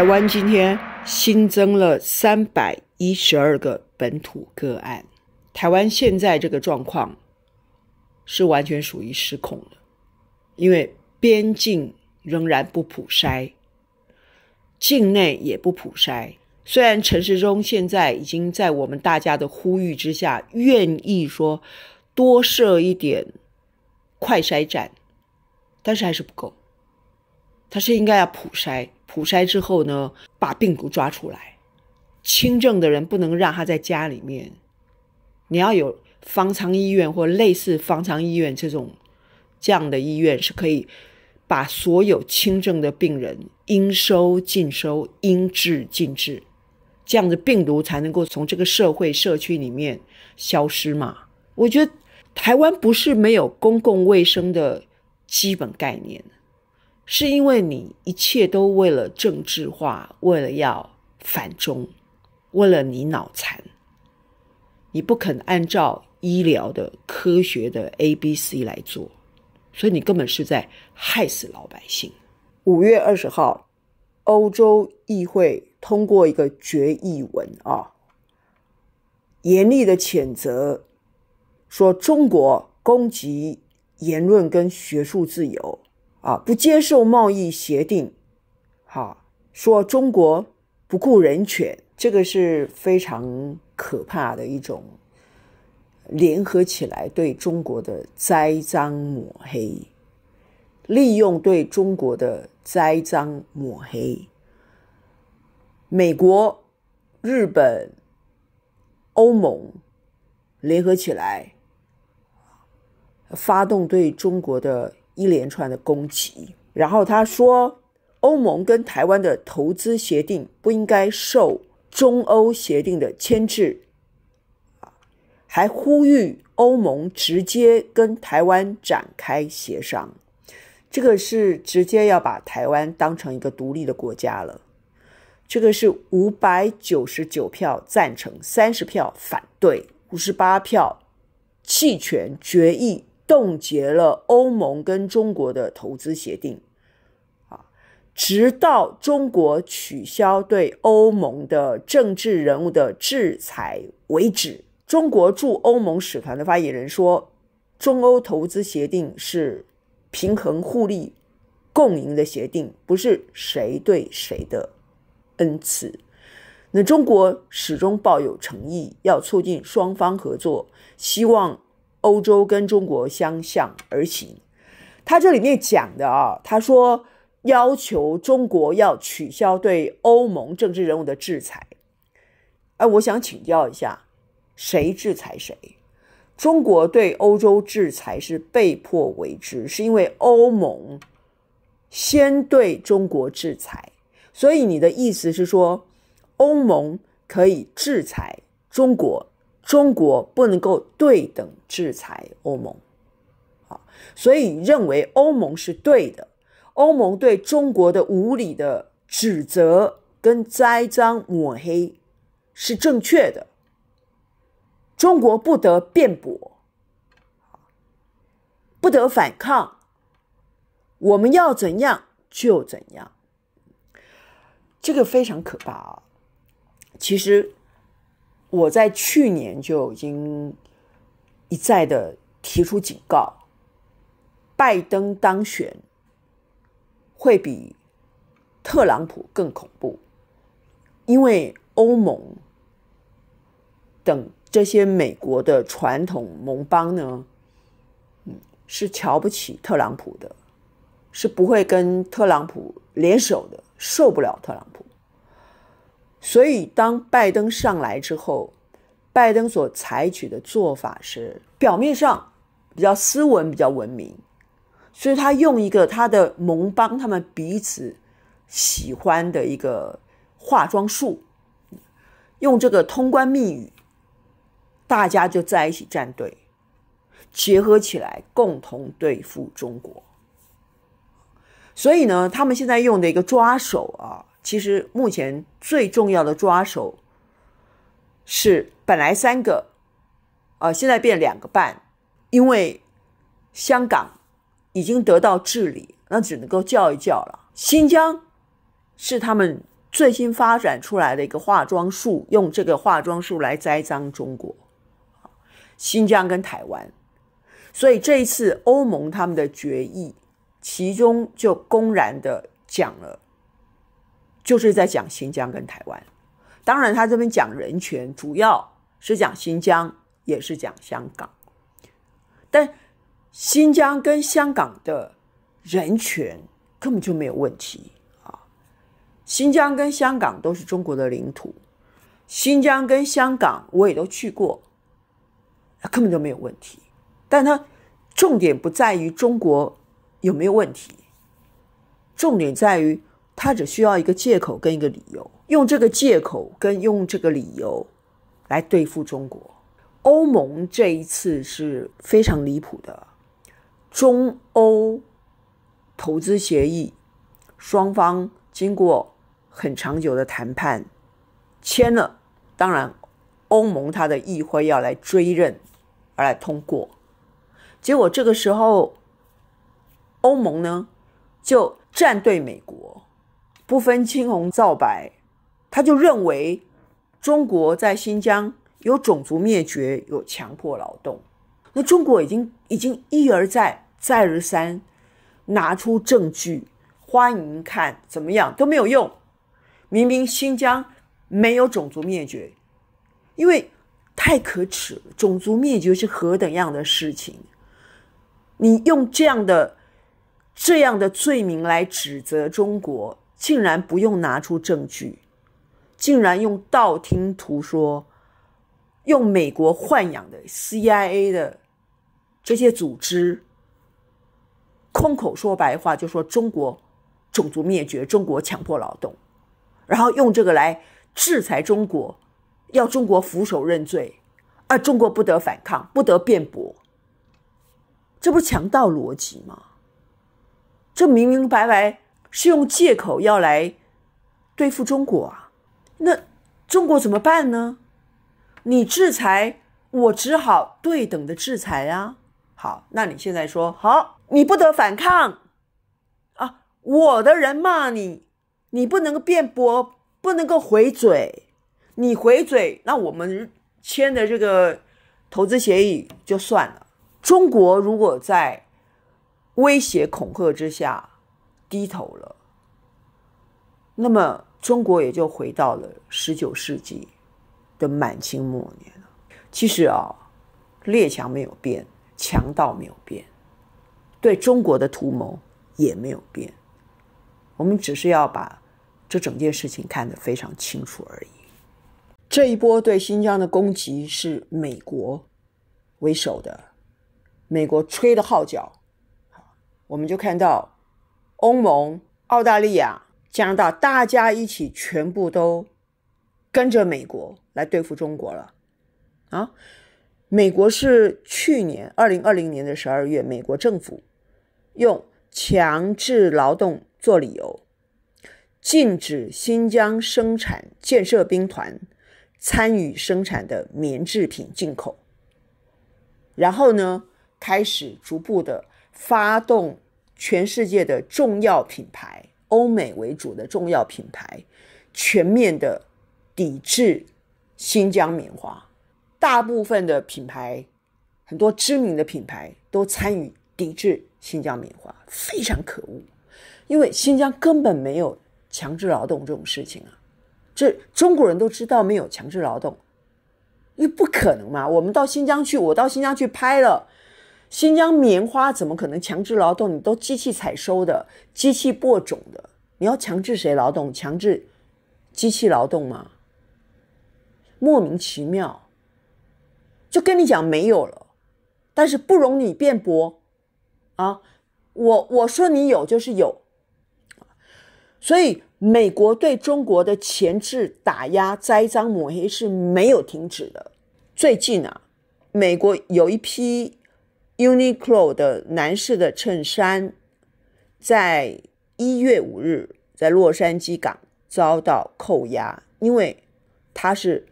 台湾今天新增了三百一十二个本土个案。台湾现在这个状况是完全属于失控了，因为边境仍然不普筛，境内也不普筛。虽然陈时中现在已经在我们大家的呼吁之下，愿意说多设一点快筛站，但是还是不够。他是应该要普筛。普筛之后呢，把病毒抓出来。轻症的人不能让他在家里面，你要有方舱医院或类似方舱医院这种这样的医院，是可以把所有轻症的病人应收尽收、应治尽治，这样的病毒才能够从这个社会社区里面消失嘛？我觉得台湾不是没有公共卫生的基本概念。是因为你一切都为了政治化，为了要反中，为了你脑残，你不肯按照医疗的科学的 A B C 来做，所以你根本是在害死老百姓。五月二十号，欧洲议会通过一个决议文啊，严厉的谴责说中国攻击言论跟学术自由。啊，不接受贸易协定，哈，说中国不顾人权，这个是非常可怕的一种联合起来对中国的栽赃抹黑，利用对中国的栽赃抹黑，美国、日本、欧盟联合起来，发动对中国的。一连串的攻击，然后他说，欧盟跟台湾的投资协定不应该受中欧协定的牵制，还呼吁欧盟直接跟台湾展开协商，这个是直接要把台湾当成一个独立的国家了，这个是五百九十九票赞成，三十票反对，五十八票弃权决议。冻结了欧盟跟中国的投资协定，啊，直到中国取消对欧盟的政治人物的制裁为止。中国驻欧盟使团的发言人说：“中欧投资协定是平衡互利、共赢的协定，不是谁对谁的恩赐。那中国始终抱有诚意，要促进双方合作，希望。”欧洲跟中国相向而行，他这里面讲的啊，他说要求中国要取消对欧盟政治人物的制裁。哎，我想请教一下，谁制裁谁？中国对欧洲制裁是被迫为之，是因为欧盟先对中国制裁，所以你的意思是说欧盟可以制裁中国？中国不能够对等制裁欧盟，啊，所以认为欧盟是对的，欧盟对中国的无理的指责跟栽赃抹黑是正确的，中国不得辩驳，不得反抗，我们要怎样就怎样，这个非常可怕啊，其实。我在去年就已经一再的提出警告，拜登当选会比特朗普更恐怖，因为欧盟等这些美国的传统盟邦呢，嗯，是瞧不起特朗普的，是不会跟特朗普联手的，受不了特朗普。所以，当拜登上来之后，拜登所采取的做法是表面上比较斯文、比较文明，所以他用一个他的盟邦他们彼此喜欢的一个化妆术，用这个通关密语，大家就在一起站队，结合起来共同对付中国。所以呢，他们现在用的一个抓手啊。其实目前最重要的抓手是本来三个，啊，现在变两个半，因为香港已经得到治理，那只能够叫一叫了。新疆是他们最新发展出来的一个化妆术，用这个化妆术来栽赃中国。新疆跟台湾，所以这一次欧盟他们的决议，其中就公然的讲了。就是在讲新疆跟台湾，当然他这边讲人权，主要是讲新疆，也是讲香港，但新疆跟香港的人权根本就没有问题啊！新疆跟香港都是中国的领土，新疆跟香港我也都去过，根本就没有问题。但它重点不在于中国有没有问题，重点在于。他只需要一个借口跟一个理由，用这个借口跟用这个理由来对付中国。欧盟这一次是非常离谱的，中欧投资协议双方经过很长久的谈判签了，当然欧盟它的议会要来追认而来通过，结果这个时候欧盟呢就站队美国。不分青红皂白，他就认为中国在新疆有种族灭绝、有强迫劳动。那中国已经已经一而再、再而三拿出证据，欢迎看怎么样都没有用。明明新疆没有种族灭绝，因为太可耻了。种族灭绝是何等样的事情？你用这样的这样的罪名来指责中国。竟然不用拿出证据，竟然用道听途说，用美国豢养的 CIA 的这些组织，空口说白话就说中国种族灭绝、中国强迫劳动，然后用这个来制裁中国，要中国俯首认罪，啊，中国不得反抗，不得辩驳，这不是强盗逻辑吗？这明明白白。是用借口要来对付中国啊？那中国怎么办呢？你制裁我，只好对等的制裁啊。好，那你现在说好，你不得反抗啊！我的人骂你，你不能够辩驳，不能够回嘴。你回嘴，那我们签的这个投资协议就算了。中国如果在威胁恐吓之下。低头了，那么中国也就回到了十九世纪的满清末年了。其实啊，列强没有变，强盗没有变，对中国的图谋也没有变。我们只是要把这整件事情看得非常清楚而已。这一波对新疆的攻击是美国为首的，美国吹的号角，我们就看到。欧盟、澳大利亚拿大，大家一起全部都跟着美国来对付中国了啊！美国是去年二零二零年的十二月，美国政府用强制劳动做理由，禁止新疆生产建设兵团参与生产的棉制品进口，然后呢，开始逐步的发动。全世界的重要品牌，欧美为主的重要品牌，全面的抵制新疆棉花。大部分的品牌，很多知名的品牌都参与抵制新疆棉花，非常可恶。因为新疆根本没有强制劳动这种事情啊，这中国人都知道没有强制劳动，因为不可能嘛。我们到新疆去，我到新疆去拍了。新疆棉花怎么可能强制劳动？你都机器采收的，机器播种的，你要强制谁劳动？强制机器劳动吗？莫名其妙，就跟你讲没有了，但是不容你辩驳啊！我我说你有就是有，所以美国对中国的前置打压、栽赃抹黑是没有停止的。最近啊，美国有一批。Uniqlo 的男士的衬衫，在一月五日，在洛杉矶港遭到扣押，因为他是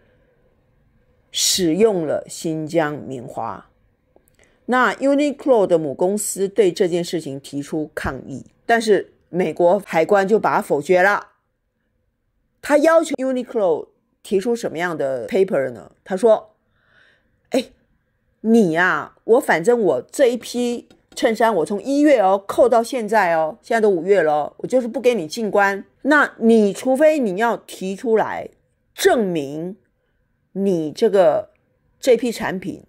使用了新疆棉花。那 Uniqlo 的母公司对这件事情提出抗议，但是美国海关就把它否决了。他要求 Uniqlo 提出什么样的 paper 呢？他说。你呀，我反正我这一批衬衫，我从一月哦扣到现在哦，现在都五月了，我就是不给你进关。那你除非你要提出来证明，你这个这批产品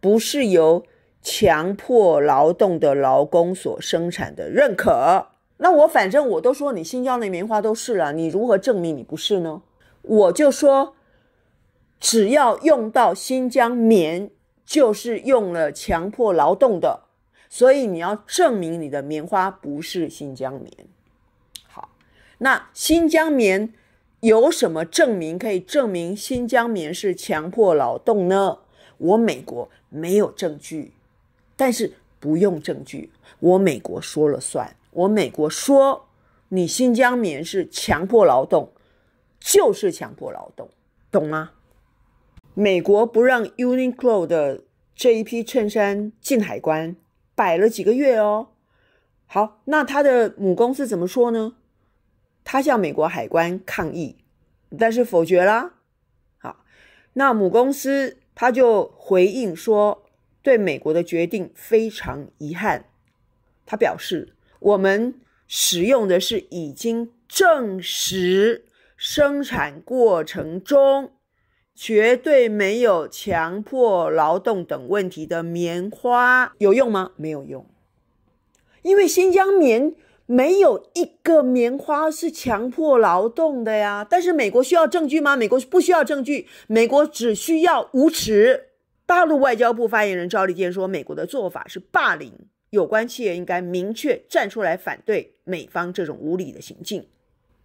不是由强迫劳动的劳工所生产的，认可。那我反正我都说你新疆的棉花都是了，你如何证明你不是呢？我就说，只要用到新疆棉。就是用了强迫劳动的，所以你要证明你的棉花不是新疆棉。好，那新疆棉有什么证明可以证明新疆棉是强迫劳动呢？我美国没有证据，但是不用证据，我美国说了算。我美国说你新疆棉是强迫劳动，就是强迫劳动，懂吗？美国不让 Uniqlo 的这一批衬衫进海关，摆了几个月哦。好，那他的母公司怎么说呢？他向美国海关抗议，但是否决啦。好，那母公司他就回应说，对美国的决定非常遗憾。他表示，我们使用的是已经证实生产过程中。绝对没有强迫劳动等问题的棉花有用吗？没有用，因为新疆棉没有一个棉花是强迫劳动的呀。但是美国需要证据吗？美国不需要证据，美国只需要无耻。大陆外交部发言人赵立坚说：“美国的做法是霸凌，有关企业应该明确站出来反对美方这种无理的行径。”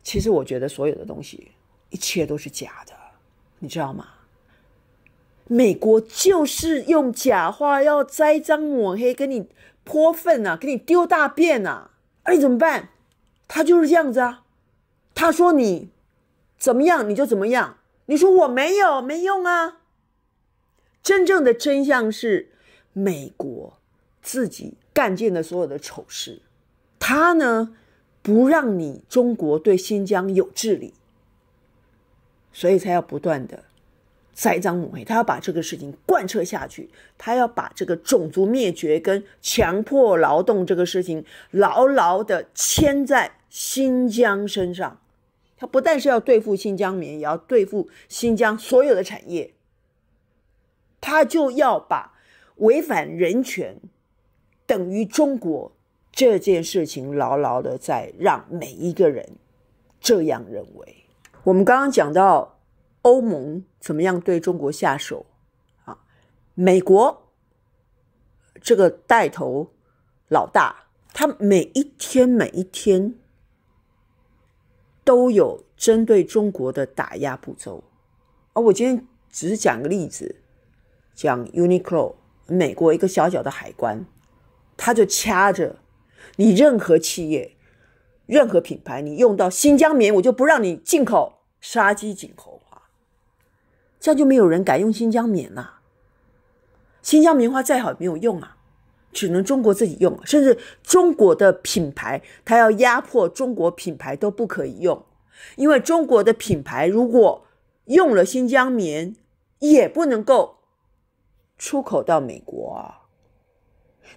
其实我觉得所有的东西，一切都是假的。你知道吗？美国就是用假话要栽赃抹黑，给你泼粪啊，给你丢大便啊！哎，怎么办？他就是这样子啊。他说你怎么样，你就怎么样。你说我没有，没用啊。真正的真相是，美国自己干尽了所有的丑事，他呢不让你中国对新疆有治理。所以才要不断的栽赃抹黑，他要把这个事情贯彻下去，他要把这个种族灭绝跟强迫劳动这个事情牢牢的牵在新疆身上。他不但是要对付新疆民，也要对付新疆所有的产业。他就要把违反人权等于中国这件事情牢牢的在让每一个人这样认为。我们刚刚讲到欧盟怎么样对中国下手，啊，美国这个带头老大，他每一天每一天都有针对中国的打压步骤。而我今天只是讲个例子，讲 Uniqlo，美国一个小小的海关，他就掐着你任何企业、任何品牌，你用到新疆棉，我就不让你进口。杀鸡儆猴啊，这样就没有人敢用新疆棉了。新疆棉花再好也没有用啊，只能中国自己用。甚至中国的品牌，它要压迫中国品牌都不可以用，因为中国的品牌如果用了新疆棉，也不能够出口到美国。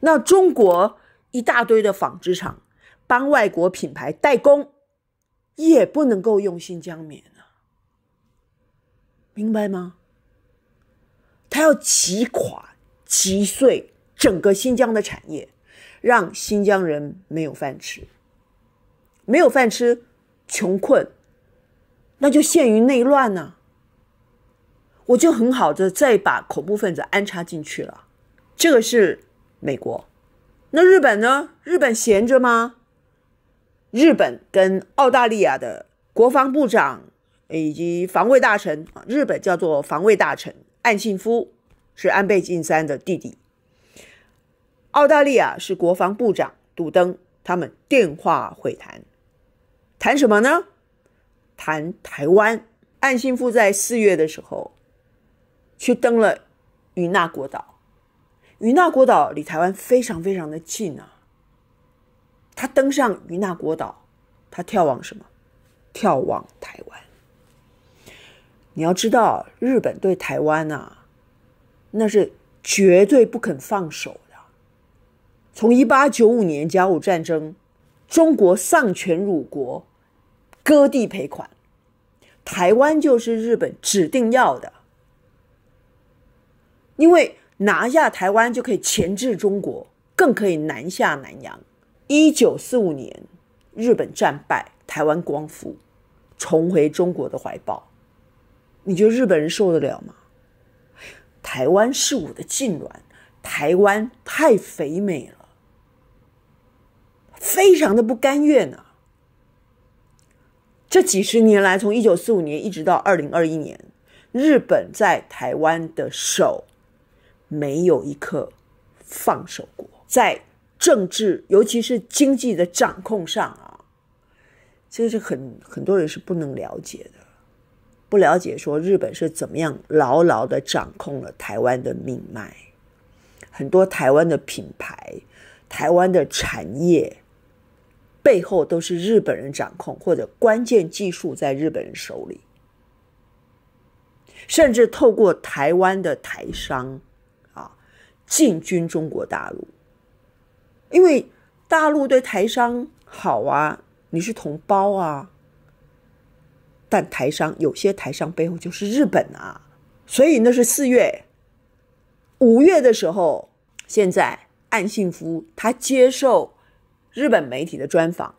那中国一大堆的纺织厂帮外国品牌代工。也不能够用新疆棉啊，明白吗？他要挤垮、击碎整个新疆的产业，让新疆人没有饭吃，没有饭吃，穷困，那就陷于内乱呢。我就很好的再把恐怖分子安插进去了，这个是美国。那日本呢？日本闲着吗？日本跟澳大利亚的国防部长以及防卫大臣啊，日本叫做防卫大臣岸信夫，是安倍晋三的弟弟。澳大利亚是国防部长杜登，他们电话会谈，谈什么呢？谈台湾。岸信夫在四月的时候去登了与那国岛，与那国岛离台湾非常非常的近啊。他登上于那国岛，他眺望什么？眺望台湾。你要知道，日本对台湾啊，那是绝对不肯放手的。从一八九五年甲午战争，中国丧权辱国，割地赔款，台湾就是日本指定要的。因为拿下台湾就可以钳制中国，更可以南下南洋。一九四五年，日本战败，台湾光复，重回中国的怀抱。你觉得日本人受得了吗？台湾是我的近挛，台湾太肥美了，非常的不甘愿啊！这几十年来，从一九四五年一直到二零二一年，日本在台湾的手没有一刻放手过，在。政治，尤其是经济的掌控上啊，这是很很多人是不能了解的。不了解说日本是怎么样牢牢的掌控了台湾的命脉，很多台湾的品牌、台湾的产业背后都是日本人掌控，或者关键技术在日本人手里，甚至透过台湾的台商啊，进军中国大陆。因为大陆对台商好啊，你是同胞啊。但台商有些台商背后就是日本啊，所以那是四月、五月的时候。现在岸信夫他接受日本媒体的专访，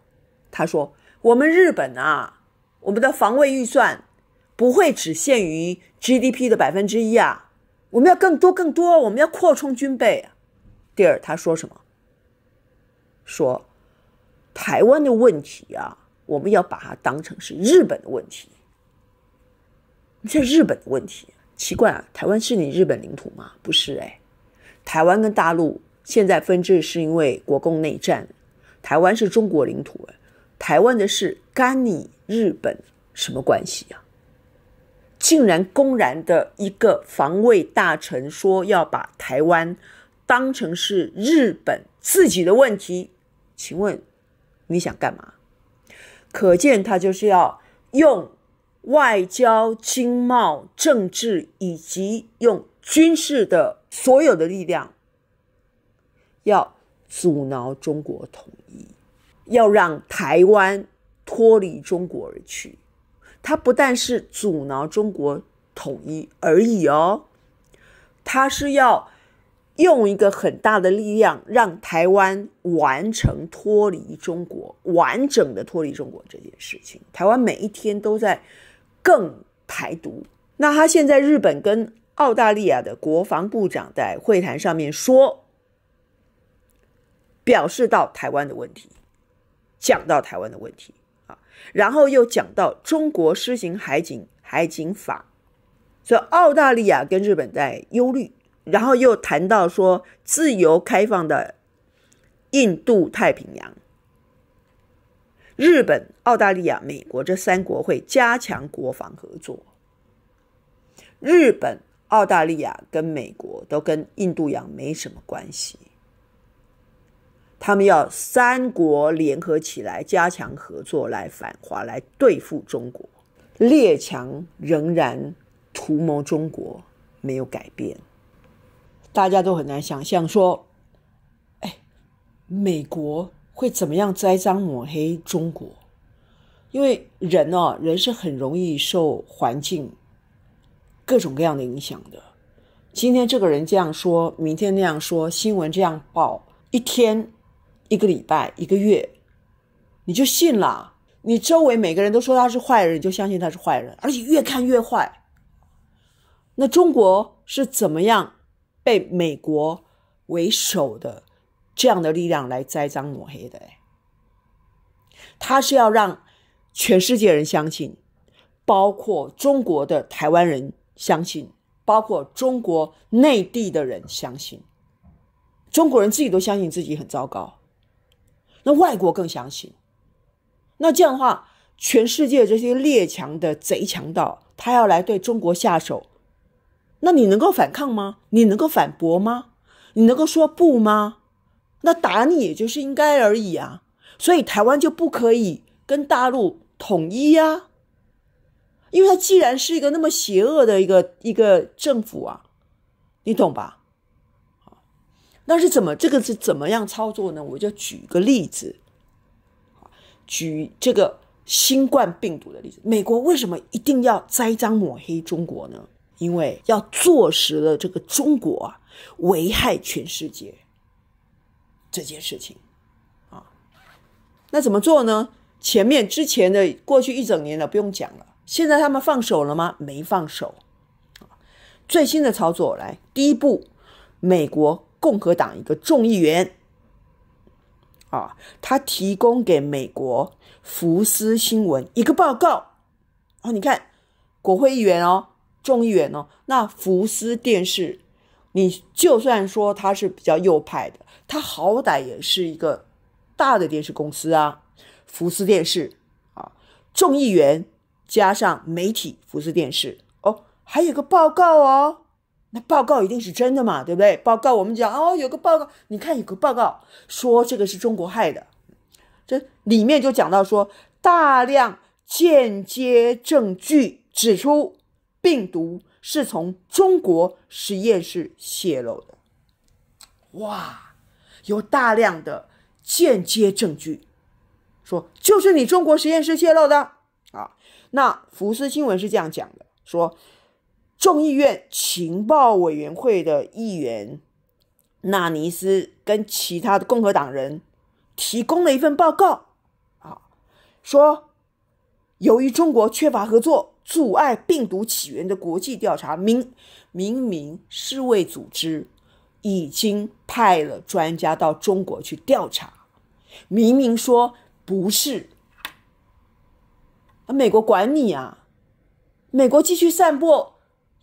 他说：“我们日本啊，我们的防卫预算不会只限于 GDP 的百分之一啊，我们要更多更多，我们要扩充军备。”第二，他说什么？说台湾的问题啊，我们要把它当成是日本的问题。你在日本的问题？奇怪啊，台湾是你日本领土吗？不是哎。台湾跟大陆现在分治是因为国共内战，台湾是中国领土哎。台湾的事跟你日本什么关系啊？竟然公然的一个防卫大臣说要把台湾当成是日本自己的问题。请问你想干嘛？可见他就是要用外交、经贸、政治以及用军事的所有的力量，要阻挠中国统一，要让台湾脱离中国而去。他不但是阻挠中国统一而已哦，他是要。用一个很大的力量，让台湾完成脱离中国、完整的脱离中国这件事情。台湾每一天都在更台独。那他现在，日本跟澳大利亚的国防部长在会谈上面说，表示到台湾的问题，讲到台湾的问题啊，然后又讲到中国施行海警海警法，所以澳大利亚跟日本在忧虑。然后又谈到说，自由开放的印度太平洋，日本、澳大利亚、美国这三国会加强国防合作。日本、澳大利亚跟美国都跟印度洋没什么关系，他们要三国联合起来加强合作来反华、来对付中国。列强仍然图谋中国，没有改变。大家都很难想象说，哎，美国会怎么样栽赃抹黑中国？因为人哦，人是很容易受环境各种各样的影响的。今天这个人这样说，明天那样说，新闻这样报，一天、一个礼拜、一个月，你就信了。你周围每个人都说他是坏人，你就相信他是坏人，而且越看越坏。那中国是怎么样？被美国为首的这样的力量来栽赃抹黑的，他是要让全世界人相信，包括中国的台湾人相信，包括中国内地的人相信，中国人自己都相信自己很糟糕，那外国更相信，那这样的话，全世界这些列强的贼强盗，他要来对中国下手。那你能够反抗吗？你能够反驳吗？你能够说不吗？那打你也就是应该而已啊！所以台湾就不可以跟大陆统一呀，因为它既然是一个那么邪恶的一个一个政府啊，你懂吧？那是怎么这个是怎么样操作呢？我就举个例子，举这个新冠病毒的例子，美国为什么一定要栽赃抹黑中国呢？因为要坐实了这个中国啊危害全世界这件事情啊，那怎么做呢？前面之前的过去一整年了，不用讲了。现在他们放手了吗？没放手。最新的操作来，第一步，美国共和党一个众议员啊，他提供给美国福斯新闻一个报告哦，你看国会议员哦。众议员哦，那福斯电视，你就算说它是比较右派的，它好歹也是一个大的电视公司啊，福斯电视啊，众议员加上媒体福斯电视哦，还有个报告哦，那报告一定是真的嘛，对不对？报告我们讲哦，有个报告，你看有个报告说这个是中国害的，这里面就讲到说大量间接证据指出。病毒是从中国实验室泄露的，哇！有大量的间接证据说就是你中国实验室泄露的啊。那福斯新闻是这样讲的：说众议院情报委员会的议员纳尼斯跟其他的共和党人提供了一份报告啊，说由于中国缺乏合作。阻碍病毒起源的国际调查，明明明世卫组织已经派了专家到中国去调查，明明说不是，美国管你啊？美国继续散布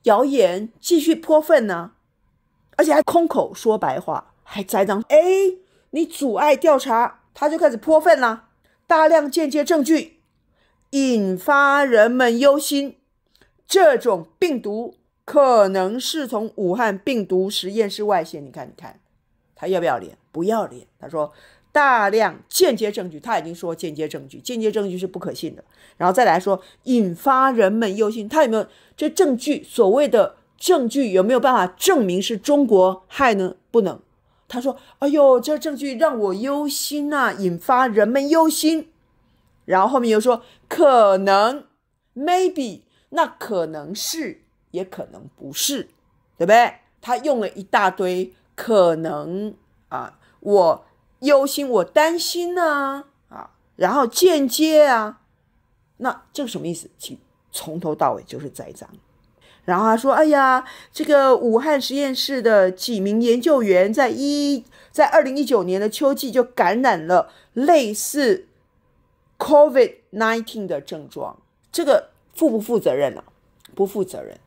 谣言，继续泼粪呢，而且还空口说白话，还栽赃。哎，你阻碍调查，他就开始泼粪了，大量间接证据。引发人们忧心，这种病毒可能是从武汉病毒实验室外泄。你看，你看，他要不要脸？不要脸！他说大量间接证据，他已经说间接证据，间接证据是不可信的。然后再来说引发人们忧心，他有没有这证据？所谓的证据有没有办法证明是中国害呢？不能。他说：“哎呦，这证据让我忧心啊！引发人们忧心。”然后后面又说可能，maybe，那可能是也可能不是，对不对？他用了一大堆可能啊，我忧心，我担心啊，啊，然后间接啊，那这个什么意思？请从头到尾就是栽赃。然后他说，哎呀，这个武汉实验室的几名研究员在一在二零一九年的秋季就感染了类似。Covid nineteen 的症状，这个负不负责任了？不负责任，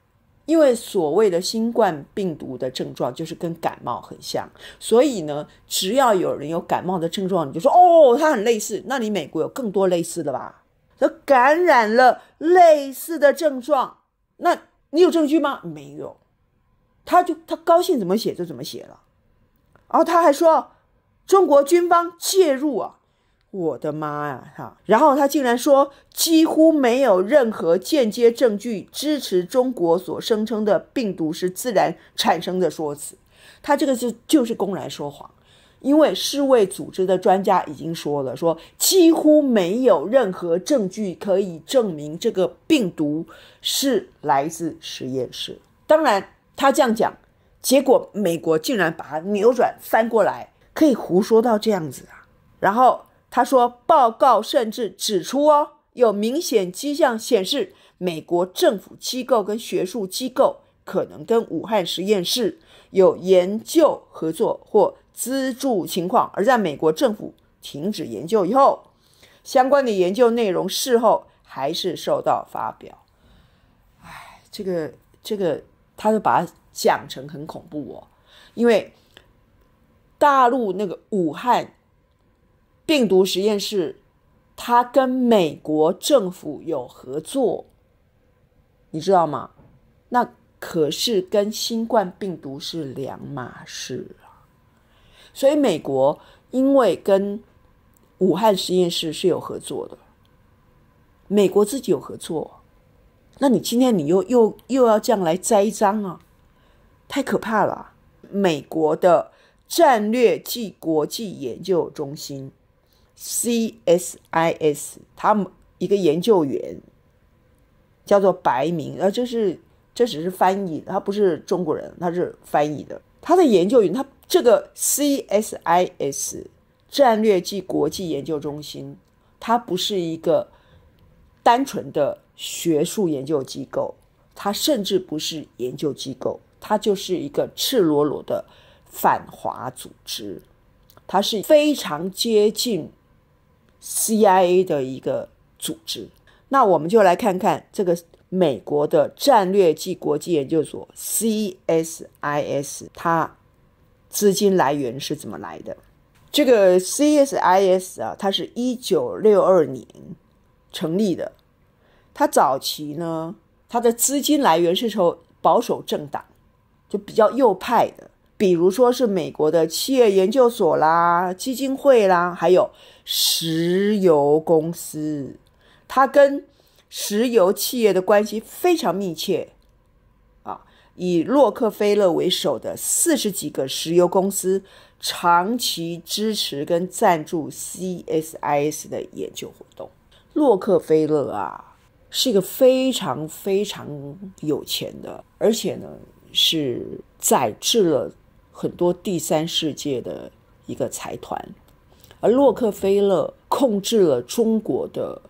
因为所谓的新冠病毒的症状就是跟感冒很像，所以呢，只要有人有感冒的症状，你就说哦，它很类似。那你美国有更多类似的吧？他感染了类似的症状，那你有证据吗？没有，他就他高兴怎么写就怎么写了。然后他还说中国军方介入啊。我的妈呀！哈，然后他竟然说几乎没有任何间接证据支持中国所声称的病毒是自然产生的说辞，他这个是就是公然说谎，因为世卫组织的专家已经说了，说几乎没有任何证据可以证明这个病毒是来自实验室。当然，他这样讲，结果美国竟然把它扭转翻过来，可以胡说到这样子啊，然后。他说，报告甚至指出，哦，有明显迹象显示，美国政府机构跟学术机构可能跟武汉实验室有研究合作或资助情况，而在美国政府停止研究以后，相关的研究内容事后还是受到发表。哎，这个这个，他就把它讲成很恐怖哦，因为大陆那个武汉。病毒实验室，它跟美国政府有合作，你知道吗？那可是跟新冠病毒是两码事啊！所以美国因为跟武汉实验室是有合作的，美国自己有合作，那你今天你又又又要这样来栽赃啊？太可怕了！美国的战略暨国际研究中心。C S I S，他们一个研究员叫做白名，而这是这只是翻译，他不是中国人，他是翻译的。他的研究员，他这个 C S I S 战略暨国际研究中心，它不是一个单纯的学术研究机构，它甚至不是研究机构，它就是一个赤裸裸的反华组织，它是非常接近。CIA 的一个组织，那我们就来看看这个美国的战略暨国际研究所 CSIS，它资金来源是怎么来的？这个 CSIS 啊，它是一九六二年成立的，它早期呢，它的资金来源是从保守政党，就比较右派的。比如说是美国的企业研究所啦、基金会啦，还有石油公司，它跟石油企业的关系非常密切啊。以洛克菲勒为首的四十几个石油公司，长期支持跟赞助 C.S.I.S. 的研究活动。洛克菲勒啊，是一个非常非常有钱的，而且呢，是在制了。很多第三世界的一个财团，而洛克菲勒控制了中国，的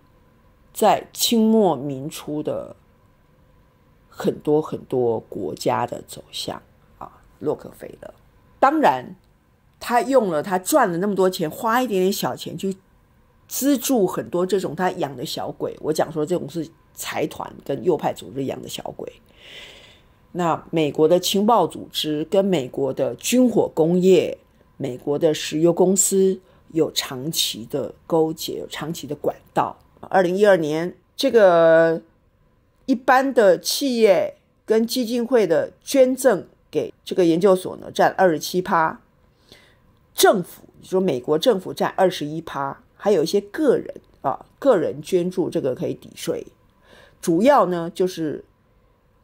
在清末民初的很多很多国家的走向啊，洛克菲勒。当然，他用了他赚了那么多钱，花一点点小钱去资助很多这种他养的小鬼。我讲说这种是财团跟右派组织养的小鬼。那美国的情报组织跟美国的军火工业、美国的石油公司有长期的勾结，有长期的管道。二零一二年，这个一般的企业跟基金会的捐赠给这个研究所呢，占二十七趴；政府，你说美国政府占二十一趴，还有一些个人啊，个人捐助这个可以抵税，主要呢就是。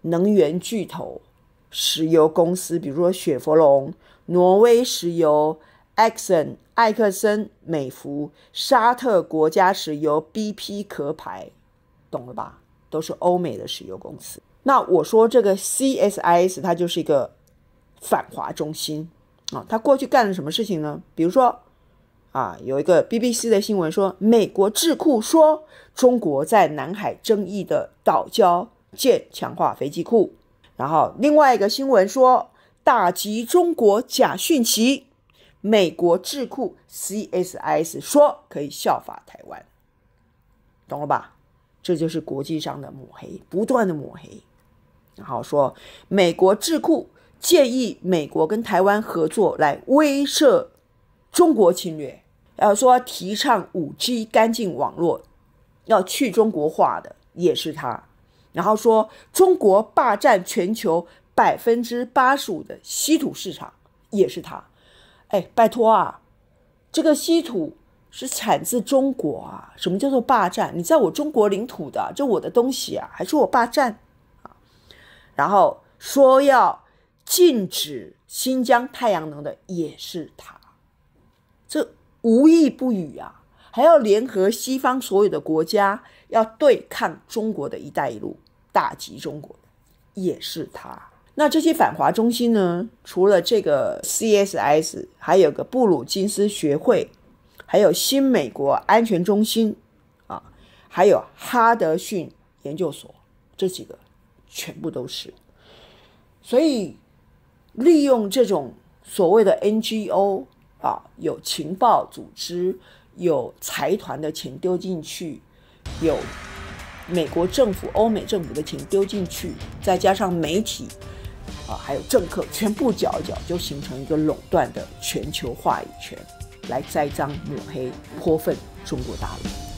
能源巨头、石油公司，比如说雪佛龙、挪威石油、Exxon、埃克森、美孚、沙特国家石油、BP 壳牌，懂了吧？都是欧美的石油公司。那我说这个 C.S.I.S. 它就是一个反华中心啊！它过去干了什么事情呢？比如说啊，有一个 BBC 的新闻说，美国智库说中国在南海争议的岛礁。建强化飞机库，然后另外一个新闻说打击中国假讯息，美国智库 CSIS 说可以效法台湾，懂了吧？这就是国际上的抹黑，不断的抹黑。然后说美国智库建议美国跟台湾合作来威慑中国侵略，要说提倡五 G 干净网络，要去中国化的也是他。然后说中国霸占全球百分之八十五的稀土市场，也是他，哎，拜托啊，这个稀土是产自中国啊，什么叫做霸占？你在我中国领土的，这我的东西啊，还说我霸占啊？然后说要禁止新疆太阳能的也是他，这无意不语啊，还要联合西方所有的国家要对抗中国的一带一路。打击中国，也是他。那这些反华中心呢？除了这个 CSS，还有个布鲁金斯学会，还有新美国安全中心，啊，还有哈德逊研究所，这几个全部都是。所以利用这种所谓的 NGO 啊，有情报组织，有财团的钱丢进去，有。美国政府、欧美政府的钱丢进去，再加上媒体啊，还有政客，全部搅一搅，就形成一个垄断的全球话语权，来栽赃、抹黑、泼粪中国大陆。